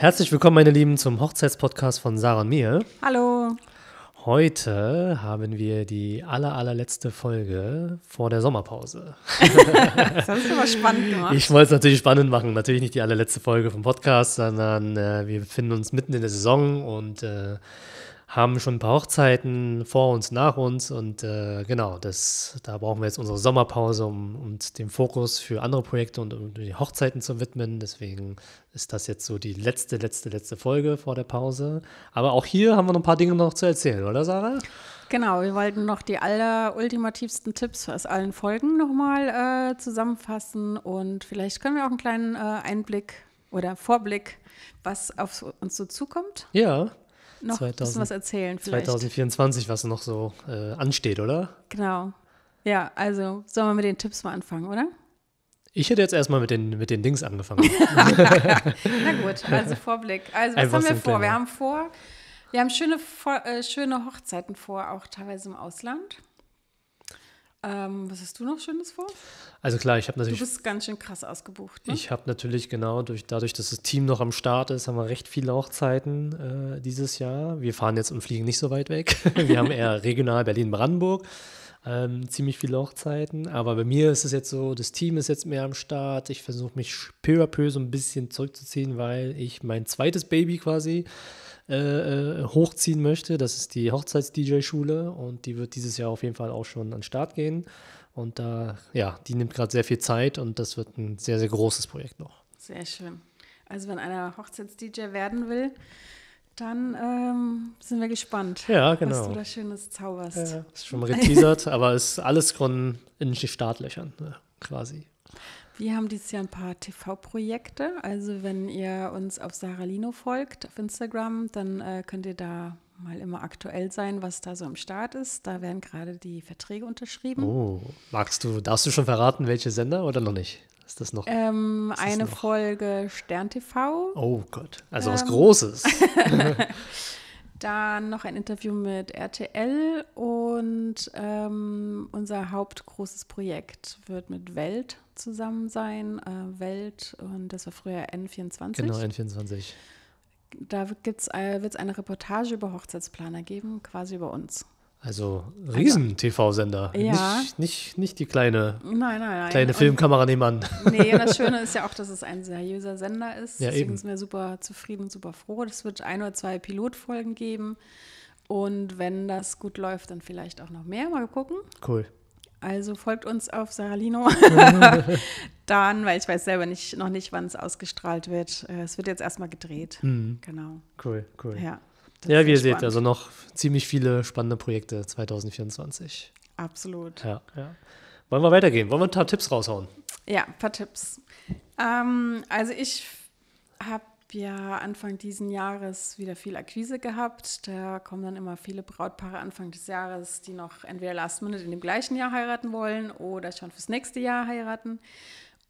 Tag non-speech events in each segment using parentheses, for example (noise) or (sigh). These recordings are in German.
Herzlich willkommen, meine Lieben, zum Hochzeitspodcast von Sarah und mir. Hallo. Heute haben wir die aller, allerletzte Folge vor der Sommerpause. (laughs) das hast du aber spannend gemacht. Ich wollte es natürlich spannend machen. Natürlich nicht die allerletzte Folge vom Podcast, sondern äh, wir befinden uns mitten in der Saison und äh, haben schon ein paar Hochzeiten vor uns, nach uns und äh, genau, das, da brauchen wir jetzt unsere Sommerpause, um uns den Fokus für andere Projekte und um die Hochzeiten zu widmen. Deswegen ist das jetzt so die letzte, letzte, letzte Folge vor der Pause. Aber auch hier haben wir noch ein paar Dinge noch zu erzählen, oder Sarah? Genau, wir wollten noch die allerultimativsten Tipps aus allen Folgen nochmal äh, zusammenfassen und vielleicht können wir auch einen kleinen äh, Einblick oder Vorblick, was auf uns so zukommt. Ja noch 2000, was erzählen. Vielleicht. 2024, was noch so äh, ansteht, oder? Genau. Ja, also sollen wir mit den Tipps mal anfangen, oder? Ich hätte jetzt erstmal mit den, mit den Dings angefangen. (laughs) Na gut, also Vorblick. Also, was Einfach haben wir vor? Kleiner. Wir haben vor, wir haben schöne, äh, schöne Hochzeiten vor, auch teilweise im Ausland. Ähm, was hast du noch Schönes vor? Also klar, ich habe natürlich. Du bist ganz schön krass ausgebucht. Ne? Ich habe natürlich genau durch dadurch, dass das Team noch am Start ist, haben wir recht viele Hochzeiten äh, dieses Jahr. Wir fahren jetzt und fliegen nicht so weit weg. (laughs) wir haben eher (laughs) regional Berlin-Brandenburg. Ähm, ziemlich viele Hochzeiten. Aber bei mir ist es jetzt so, das Team ist jetzt mehr am Start. Ich versuche mich peu à peu so ein bisschen zurückzuziehen, weil ich mein zweites Baby quasi äh, äh, hochziehen möchte. Das ist die Hochzeits-DJ-Schule und die wird dieses Jahr auf jeden Fall auch schon an den Start gehen. Und da, ja, die nimmt gerade sehr viel Zeit und das wird ein sehr, sehr großes Projekt noch. Sehr schön. Also wenn einer Hochzeits-DJ werden will, dann ähm, sind wir gespannt, ja, genau. was du genau. da Schönes zauberst. Ja, ist schon mal geteasert, aber ist alles schon in den Startlöchern ne, quasi. Wir haben dieses Jahr ein paar TV-Projekte. Also wenn ihr uns auf Sarah Lino folgt, auf Instagram, dann äh, könnt ihr da mal immer aktuell sein, was da so am Start ist. Da werden gerade die Verträge unterschrieben. Oh, magst du, darfst du schon verraten, welche Sender oder noch nicht? Ist das noch? Ähm, ist eine noch? Folge Stern TV. Oh Gott, also ähm. was Großes. (laughs) (laughs) Dann noch ein Interview mit RTL und ähm, unser hauptgroßes Projekt wird mit Welt zusammen sein. Äh, Welt und das war früher N24. Genau, N24. Da äh, wird es eine Reportage über Hochzeitsplaner geben, quasi über uns. Also Riesen-TV-Sender. Ja. Nicht, nicht, nicht, die kleine, nein, nein, nein. kleine Filmkamera nebenan. Nee, das (laughs) Schöne ist ja auch, dass es ein seriöser Sender ist. Ja, Deswegen eben. sind wir super zufrieden und super froh. Es wird ein oder zwei Pilotfolgen geben. Und wenn das gut läuft, dann vielleicht auch noch mehr. Mal gucken. Cool. Also folgt uns auf Saralino. (laughs) dann, weil ich weiß selber nicht, noch nicht, wann es ausgestrahlt wird. Äh, es wird jetzt erstmal gedreht. Mhm. Genau. Cool, cool. Ja ja, wie ihr spannend. seht, also noch ziemlich viele spannende Projekte 2024. Absolut. Ja, ja. Wollen wir weitergehen? Wollen wir ein paar Tipps raushauen? Ja, ein paar Tipps. Ähm, also ich habe ja Anfang diesen Jahres wieder viel Akquise gehabt. Da kommen dann immer viele Brautpaare Anfang des Jahres, die noch entweder last minute in dem gleichen Jahr heiraten wollen oder schon fürs nächste Jahr heiraten.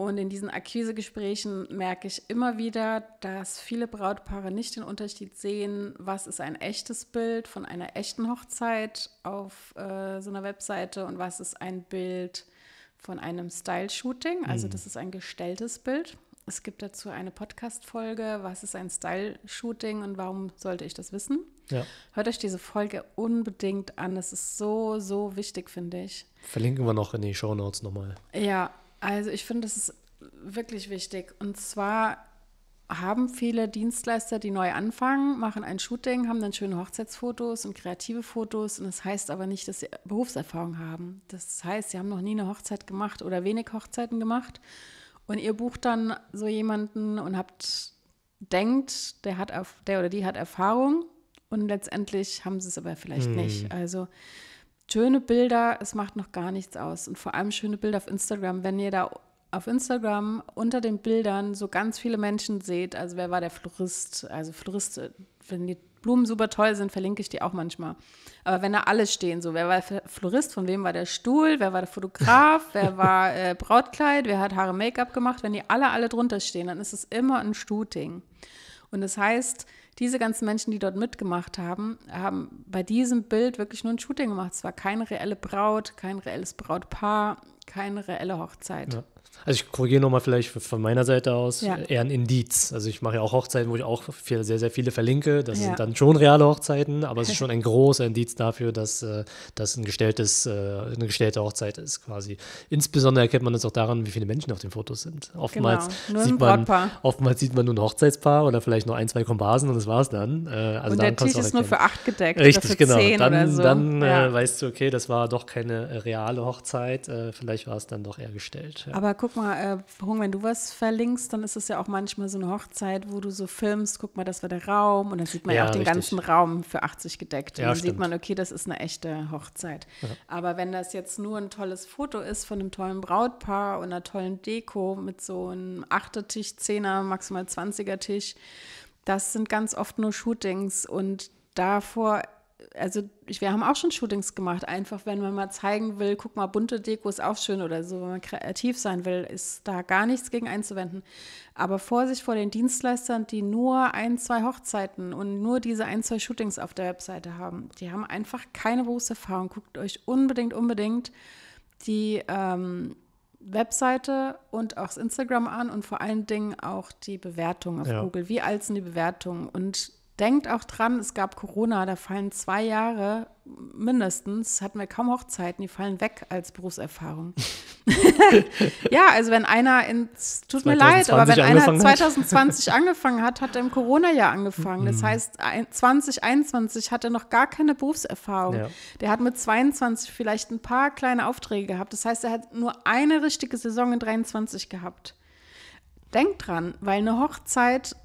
Und in diesen Akquisegesprächen merke ich immer wieder, dass viele Brautpaare nicht den Unterschied sehen, was ist ein echtes Bild von einer echten Hochzeit auf äh, so einer Webseite und was ist ein Bild von einem Style-Shooting. Also mhm. das ist ein gestelltes Bild. Es gibt dazu eine Podcast-Folge, was ist ein Style-Shooting und warum sollte ich das wissen? Ja. Hört euch diese Folge unbedingt an. Das ist so, so wichtig, finde ich. Verlinken wir noch in die Show Notes nochmal. Ja, also ich finde, das ist wirklich wichtig. Und zwar haben viele Dienstleister, die neu anfangen, machen ein Shooting, haben dann schöne Hochzeitsfotos und kreative Fotos. Und das heißt aber nicht, dass sie Berufserfahrung haben. Das heißt, sie haben noch nie eine Hochzeit gemacht oder wenig Hochzeiten gemacht. Und ihr bucht dann so jemanden und habt, denkt, der, hat, der oder die hat Erfahrung. Und letztendlich haben sie es aber vielleicht hm. nicht. Also schöne Bilder, es macht noch gar nichts aus. Und vor allem schöne Bilder auf Instagram. Wenn ihr da auf Instagram unter den Bildern so ganz viele Menschen seht, also wer war der Florist? Also Florist, wenn die Blumen super toll sind, verlinke ich die auch manchmal. Aber wenn da alle stehen, so wer war der Florist, von wem war der Stuhl, wer war der Fotograf, (laughs) wer war äh, Brautkleid, wer hat Haare Make-up gemacht, wenn die alle alle drunter stehen, dann ist es immer ein Shooting. Und das heißt, diese ganzen Menschen, die dort mitgemacht haben, haben bei diesem Bild wirklich nur ein Shooting gemacht. Es war keine reelle Braut, kein reelles Brautpaar, keine reelle Hochzeit. Ja. Also ich korrigiere nochmal vielleicht von meiner Seite aus ja. Äh, eher ein Indiz. Also ich mache ja auch Hochzeiten, wo ich auch viel, sehr, sehr viele verlinke. Das ja. sind dann schon reale Hochzeiten, aber es ist (laughs) schon ein großer Indiz dafür, dass äh, das ein gestelltes, äh, eine gestellte Hochzeit ist quasi. Insbesondere erkennt man das auch daran, wie viele Menschen auf den Fotos sind. Oftmals, genau. sieht, man, oftmals sieht man nur ein Hochzeitspaar oder vielleicht nur ein, zwei Komparsen und das war es dann. also und der Tisch ist nur für acht gedeckt. Richtig, genau. dann, so. dann ja. weißt du, okay, das war doch keine reale Hochzeit. vielleicht war es dann doch eher gestellt. Aber guck mal, äh, Hung, wenn du was verlinkst, dann ist es ja auch manchmal so eine Hochzeit, wo du so filmst, guck mal, das war der Raum und dann sieht man ja, ja auch den ganzen Raum für 80 gedeckt. Ja, dann stimmt. sieht man, okay, das ist eine echte Hochzeit. Ja. Aber wenn das jetzt nur ein tolles Foto ist von einem tollen Brautpaar und einer tollen Deko mit so einem 8 Tisch, 10er, maximal 20er Tisch, das sind ganz oft nur Shootings und davor also wir haben auch schon Shootings gemacht, einfach wenn man mal zeigen will, guck mal, bunte Deko ist auch schön oder so, wenn man kreativ sein will, ist da gar nichts gegen einzuwenden. Aber Vorsicht vor den Dienstleistern, die nur ein, zwei Hochzeiten und nur diese ein, zwei Shootings auf der Webseite haben. Die haben einfach keine Berufserfahrung. Guckt euch unbedingt, unbedingt die ähm, Webseite und auch das Instagram an und vor allen Dingen auch die Bewertung auf ja. Google. Wie alt sind die Bewertungen? Und Denkt auch dran, es gab Corona, da fallen zwei Jahre mindestens, hatten wir kaum Hochzeiten, die fallen weg als Berufserfahrung. (laughs) ja, also wenn einer in, tut mir leid, aber wenn einer 2020 hat. (laughs) angefangen hat, hat er im Corona-Jahr angefangen. Das mhm. heißt, 2021 hat er noch gar keine Berufserfahrung. Ja. Der hat mit 22 vielleicht ein paar kleine Aufträge gehabt. Das heißt, er hat nur eine richtige Saison in 23 gehabt. Denkt dran, weil eine Hochzeit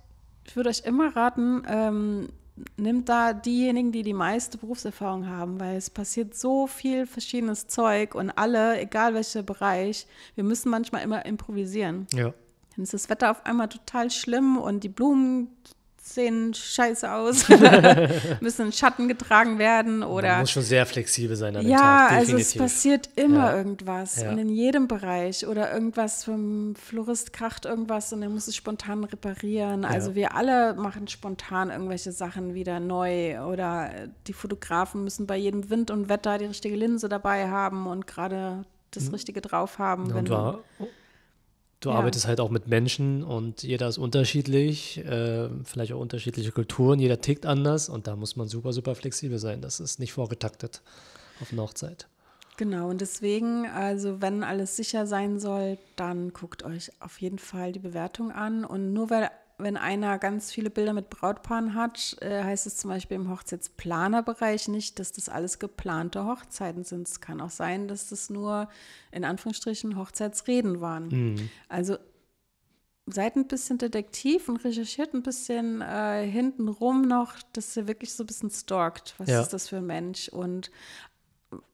ich würde euch immer raten, ähm, nimmt da diejenigen, die die meiste Berufserfahrung haben, weil es passiert so viel verschiedenes Zeug und alle, egal welcher Bereich, wir müssen manchmal immer improvisieren. Ja. Dann ist das Wetter auf einmal total schlimm und die Blumen sehen scheiße aus, (laughs) (laughs) müssen in Schatten getragen werden oder. Man muss schon sehr flexibel sein an ja, dem Tag. Ja, also es passiert immer ja. irgendwas ja. und in jedem Bereich oder irgendwas vom Florist kracht irgendwas und er muss es spontan reparieren. Also wir alle machen spontan irgendwelche Sachen wieder neu oder die Fotografen müssen bei jedem Wind und Wetter die richtige Linse dabei haben und gerade das hm. Richtige drauf haben. Und wenn war, Du ja. arbeitest halt auch mit Menschen und jeder ist unterschiedlich, äh, vielleicht auch unterschiedliche Kulturen, jeder tickt anders und da muss man super, super flexibel sein. Das ist nicht vorgetaktet auf eine Hochzeit. Genau, und deswegen, also wenn alles sicher sein soll, dann guckt euch auf jeden Fall die Bewertung an. Und nur weil wenn einer ganz viele Bilder mit Brautpaaren hat, äh, heißt es zum Beispiel im Hochzeitsplanerbereich nicht, dass das alles geplante Hochzeiten sind. Es kann auch sein, dass das nur in Anführungsstrichen Hochzeitsreden waren. Mhm. Also seid ein bisschen detektiv und recherchiert ein bisschen äh, hintenrum noch, dass ihr wirklich so ein bisschen stalkt. Was ja. ist das für ein Mensch? Und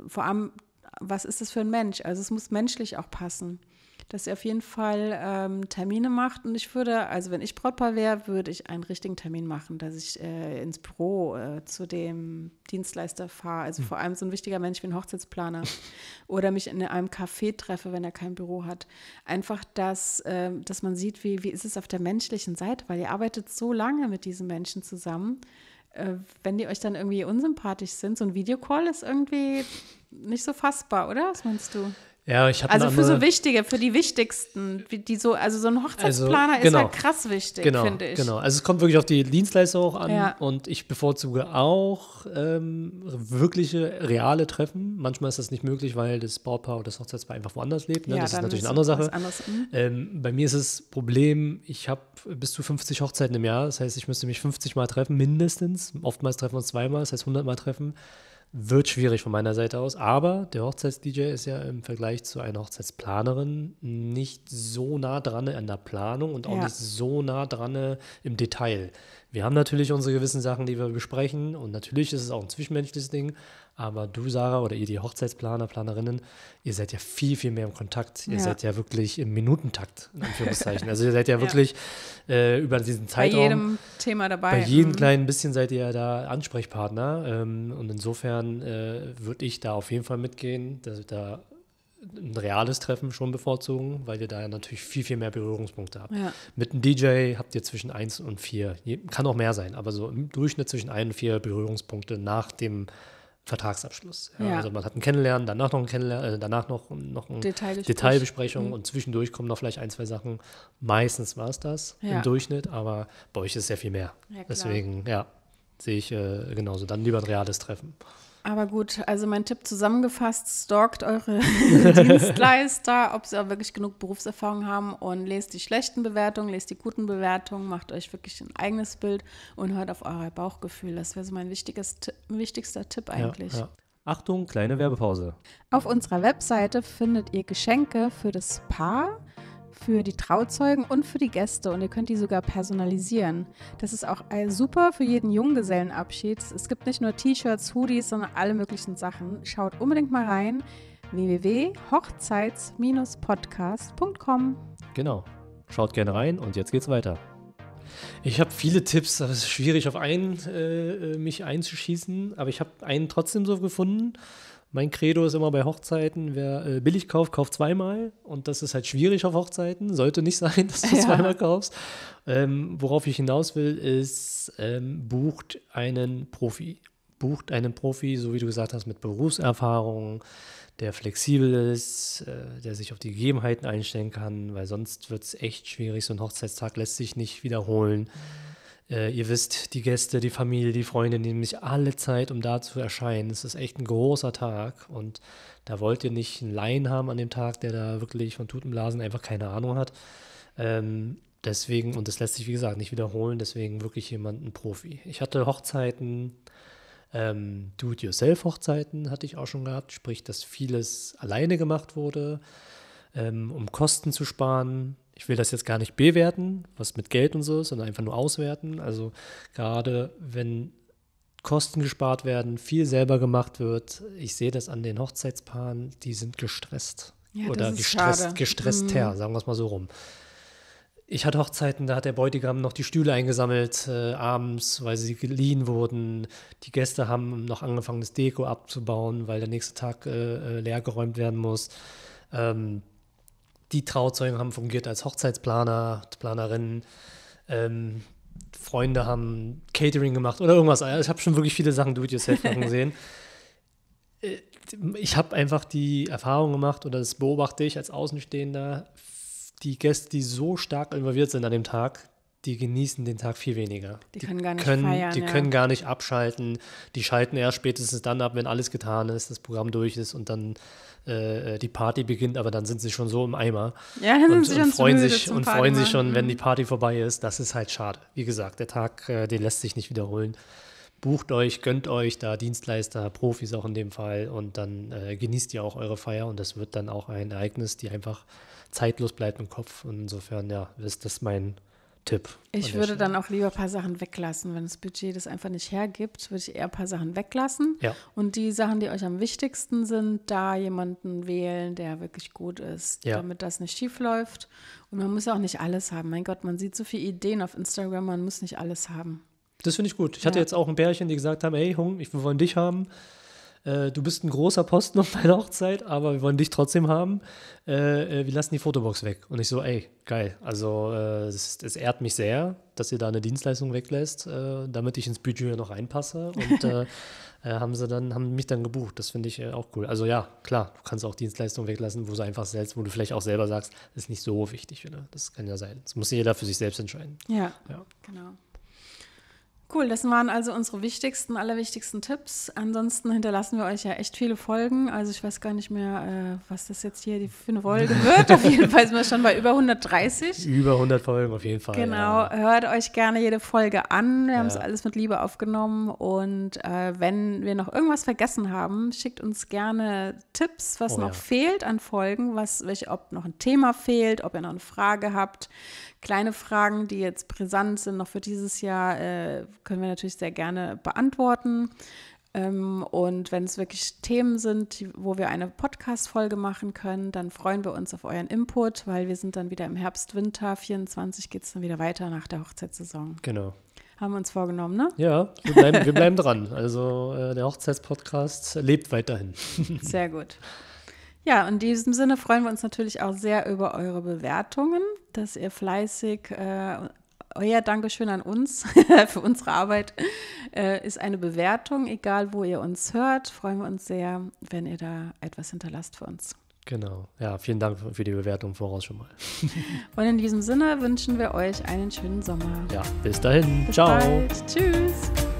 vor allem, was ist das für ein Mensch? Also es muss menschlich auch passen dass ihr auf jeden Fall ähm, Termine macht. Und ich würde, also wenn ich Brautpaar wäre, würde ich einen richtigen Termin machen, dass ich äh, ins Büro äh, zu dem Dienstleister fahre. Also mhm. vor allem so ein wichtiger Mensch wie ein Hochzeitsplaner. (laughs) Oder mich in einem Café treffe, wenn er kein Büro hat. Einfach, dass, äh, dass man sieht, wie, wie ist es auf der menschlichen Seite, weil ihr arbeitet so lange mit diesen Menschen zusammen äh, wenn die euch dann irgendwie unsympathisch sind, so ein Videocall ist irgendwie nicht so fassbar, oder? Was meinst du? Ja, ich Also für so wichtige, für die wichtigsten, die so, also so ein Hochzeitsplaner also, genau, ist halt krass wichtig, genau, finde ich. Genau, also es kommt wirklich auf die Dienstleister auch an ja. und ich bevorzuge auch ähm, wirkliche, reale Treffen. Manchmal ist das nicht möglich, weil das Brautpaar oder das Hochzeitspaar einfach woanders lebt. Ne? Ja, das ist natürlich ist eine andere Sache. Mhm. Ähm, bei mir ist das Problem, ich habe bis zu 50 Hochzeiten im Jahr. Das heißt, ich müsste mich 50 Mal treffen, mindestens. Oftmals treffen wir uns zweimal, das heißt 100 Mal treffen. Wird schwierig von meiner Seite aus, aber der Hochzeits-DJ ist ja im Vergleich zu einer Hochzeitsplanerin nicht so nah dran an der Planung und auch ja. nicht so nah dran im Detail. Wir haben natürlich unsere gewissen Sachen, die wir besprechen und natürlich ist es auch ein zwischenmenschliches Ding, aber du, Sarah, oder ihr, die Hochzeitsplaner, Planerinnen, ihr seid ja viel, viel mehr im Kontakt. Ihr ja. seid ja wirklich im Minutentakt, in Anführungszeichen. (laughs) also ihr seid ja wirklich ja. Äh, über diesen Zeitraum. Bei jedem Thema dabei. Bei jedem mhm. kleinen bisschen seid ihr ja da Ansprechpartner. Ähm, und insofern äh, würde ich da auf jeden Fall mitgehen, dass ich da ein reales Treffen schon bevorzugen, weil ihr da ja natürlich viel, viel mehr Berührungspunkte habt. Ja. Mit einem DJ habt ihr zwischen eins und vier, kann auch mehr sein, aber so im Durchschnitt zwischen ein und vier Berührungspunkte nach dem Vertragsabschluss. Ja. Ja. Also man hat ein Kennenlernen, danach noch ein Kennenlernen, äh, danach noch, noch eine Detailbesprechung, Detailbesprechung mhm. und zwischendurch kommen noch vielleicht ein, zwei Sachen. Meistens war es das ja. im Durchschnitt, aber bei euch ist es sehr viel mehr. Deswegen, ja, sehe ich äh, genauso. Dann lieber ein reales Treffen. Aber gut, also mein Tipp zusammengefasst, stalkt eure (laughs) Dienstleister, ob sie auch wirklich genug Berufserfahrung haben und lest die schlechten Bewertungen, lest die guten Bewertungen, macht euch wirklich ein eigenes Bild und hört auf euer Bauchgefühl. Das wäre so mein wichtigster Tipp eigentlich. Ja, ja. Achtung, kleine Werbepause. Auf unserer Webseite findet ihr Geschenke für das Paar für die Trauzeugen und für die Gäste und ihr könnt die sogar personalisieren. Das ist auch super für jeden Junggesellenabschied. Es gibt nicht nur T-Shirts, Hoodies, sondern alle möglichen Sachen. Schaut unbedingt mal rein www.hochzeits-podcast.com. Genau. Schaut gerne rein und jetzt geht's weiter. Ich habe viele Tipps, aber es ist schwierig, auf einen äh, äh mich einzuschießen. Aber ich habe einen trotzdem so gefunden. Mein Credo ist immer bei Hochzeiten, wer äh, billig kauft, kauft zweimal. Und das ist halt schwierig auf Hochzeiten. Sollte nicht sein, (laughs) dass du ja. zweimal kaufst. Ähm, worauf ich hinaus will, ist, ähm, bucht einen Profi. Bucht einen Profi, so wie du gesagt hast, mit Berufserfahrung, der flexibel ist, äh, der sich auf die Gegebenheiten einstellen kann, weil sonst wird es echt schwierig. So ein Hochzeitstag lässt sich nicht wiederholen. Mhm äh, ihr wisst, die Gäste, die Familie, die Freunde nehmen sich alle Zeit, um da zu erscheinen. Es ist echt ein großer Tag und da wollt ihr nicht einen Laien haben an dem Tag, der da wirklich von Tutenblasen einfach keine Ahnung hat. Ähm, deswegen, und das lässt sich wie gesagt nicht wiederholen, deswegen wirklich jemanden Profi. Ich hatte Hochzeiten, ähm, Do-it-yourself-Hochzeiten hatte ich auch schon gehabt, sprich, dass vieles alleine gemacht wurde, ähm, um Kosten zu sparen ich will das jetzt gar nicht bewerten, was mit Geld und so ist, sondern einfach nur auswerten. Also gerade wenn Kosten gespart werden, viel selber gemacht wird, ich sehe das an den Hochzeitspaaren, die sind gestresst. Ja, Oder gestresst, schade. gestresster, mhm. sagen wir es mal so rum. Ich hatte Hochzeiten, da hat der Bräutigam noch die Stühle eingesammelt äh, abends, weil sie geliehen wurden. Die Gäste haben noch angefangen, das Deko abzubauen, weil der nächste Tag äh, äh leergeräumt werden muss. Ähm, die Trauzeugen haben fungiert als Hochzeitsplaner, Planerinnen. Ähm, Freunde haben Catering gemacht oder irgendwas. Also ich habe schon wirklich viele Sachen do-it-yourself machen gesehen. (laughs) Äh, ich habe einfach die Erfahrung gemacht oder das beobachte ich als Außenstehender, die Gäste, die so stark involviert sind an dem Tag, die genießen den Tag viel weniger. Die, die können gar nicht können, feiern, Die ja. können gar nicht abschalten. Die schalten erst spätestens dann ab, wenn alles getan ist, das Programm durch ist und dann äh, die Party beginnt, aber dann sind sie schon so im Eimer. Ja, dann und, sind sie und freuen sich und freuen sich schon, wenn die mhm. Party vorbei ist. Das ist halt schade. Wie gesagt, der Tag, äh, den lässt sich nicht wiederholen. Bucht euch, gönnt euch da Dienstleister, Profis auch in dem Fall und dann äh, genießt ihr auch eure Feier und das wird dann auch ein Ereignis, die einfach zeitlos bleibt im Kopf. Und insofern, ja, ist das mein Tipp. Ich würde dann auch lieber ein paar Sachen weglassen. Wenn das Budget das einfach nicht hergibt, würde ich eher ein paar Sachen weglassen. Ja. Und die Sachen, die euch am wichtigsten sind, da jemanden wählen, der wirklich gut ist, ja. damit das nicht schief läuft. Und man muss auch nicht alles haben. Mein Gott, man sieht so viele Ideen auf Instagram, man muss nicht alles haben. Das finde ich gut. Ich ja. hatte jetzt auch ein Bärchen, die gesagt haben, hey, Hung, wir wollen dich haben äh, du bist ein großer Posten auf deiner Hochzeit, aber wir wollen dich trotzdem haben. Äh, äh, wir lassen die Fotobox weg. Und ich so, ey, geil. Also es, äh, es ehrt mich sehr, dass ihr da eine Dienstleistung weglässt, äh, damit ich ins Budget noch reinpasse. (laughs) Und haben sie dann, haben mich dann gebucht. Das finde ich auch cool. Also ja, klar, du kannst auch Dienstleistungen weglassen, wo du einfach selbst, wo du vielleicht auch selber sagst, das ist nicht so wichtig. Ne? Das kann ja sein. Das muss jeder für sich selbst entscheiden. Ja, ja. genau. Cool, das waren also unsere wichtigsten, allerwichtigsten Tipps. Ansonsten hinterlassen wir euch ja echt viele Folgen. Also ich weiß gar nicht mehr, äh, was das jetzt hier für eine Folge (laughs) wird. Auf jeden Fall sind wir schon bei über 130. Über 100 Folgen auf jeden Fall. Genau, ja. hört euch gerne jede Folge an. Wir ja. haben es alles mit Liebe aufgenommen. Und äh, wenn wir noch irgendwas vergessen haben, schickt uns gerne Tipps, was oh, noch ja. fehlt an Folgen, was, welche, ob noch ein Thema fehlt, ob ihr noch eine Frage habt. Kleine Fragen, die jetzt brisant sind, noch für dieses Jahr. Äh, können wir natürlich sehr gerne beantworten. Ähm, und wenn es wirklich Themen sind, wo wir eine Podcast-Folge machen können, dann freuen wir uns auf euren Input, weil wir sind dann wieder im Herbst, Winter 24 geht es dann wieder weiter nach der Hochzeitssaison. Genau. Haben wir uns vorgenommen, ne? Ja, wir bleiben, wir bleiben dran. Also äh, der Hochzeitspodcast lebt weiterhin. (laughs) Sehr gut. Ja, in diesem Sinne freuen wir uns natürlich auch sehr über eure Bewertungen, dass ihr fleißig äh, euer Dankeschön an uns (laughs) für unsere Arbeit äh, ist eine Bewertung. Egal, wo ihr uns hört, freuen wir uns sehr, wenn ihr da etwas hinterlasst für uns. Genau. Ja, vielen Dank für die Bewertung voraus schon mal. (laughs) Und in diesem Sinne wünschen wir euch einen schönen Sommer. Ja, bis dahin. Bis Ciao. Bald. Tschüss.